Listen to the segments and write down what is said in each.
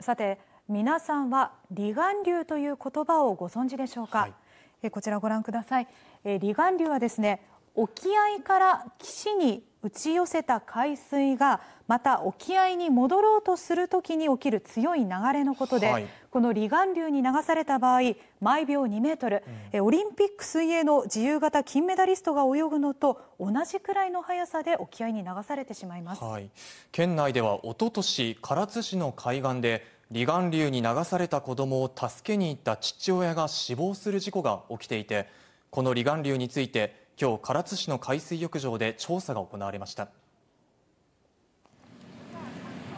さて皆さんは離岸流という言葉をご存知でしょうか、はい、えこちらご覧ください、え離岸流はですね沖合から岸に打ち寄せた海水がまた沖合に戻ろうとするときに起きる強い流れのことで、はい、この離岸流に流された場合毎秒2メートル、うん、オリンピック水泳の自由形金メダリストが泳ぐのと同じくらいの速さで沖合に流されてしまいます、はい、県内ではおととし唐津市の海岸で離岸流に流された子供を助けに行った父親が死亡する事故が起きていてこの離岸流について今日唐津市の海水浴場で調査が行われました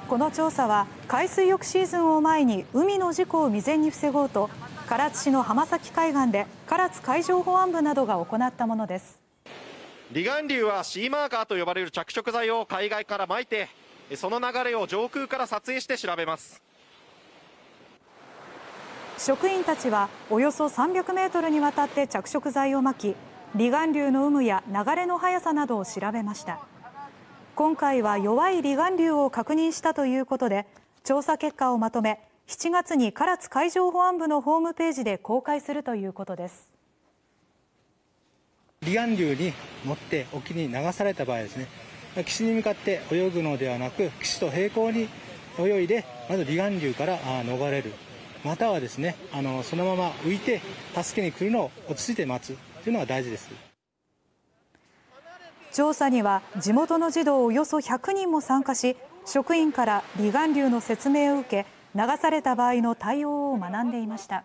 この調査は海水浴シーズンを前に海の事故を未然に防ごうと唐津市の浜崎海岸で唐津海上保安部などが行ったものです離岸流はシーマーカーと呼ばれる着色剤を海外から撒いてその流れを上空から撮影して調べます職員たちはおよそ300メートルにわたって着色剤をまき離岸流の有無や流れの速さなどを調べました今回は弱い離岸流を確認したということで調査結果をまとめ7月に唐津海上保安部のホームページで公開するということです離岸流に乗って沖に流された場合ですね岸に向かって泳ぐのではなく岸と平行に泳いでまず離岸流から逃れるまたはですねあのそのまま浮いて助けに来るのを落ち着いて待つというのは大事です。調査には地元の児童およそ100人も参加し職員から離岸流の説明を受け流された場合の対応を学んでいました。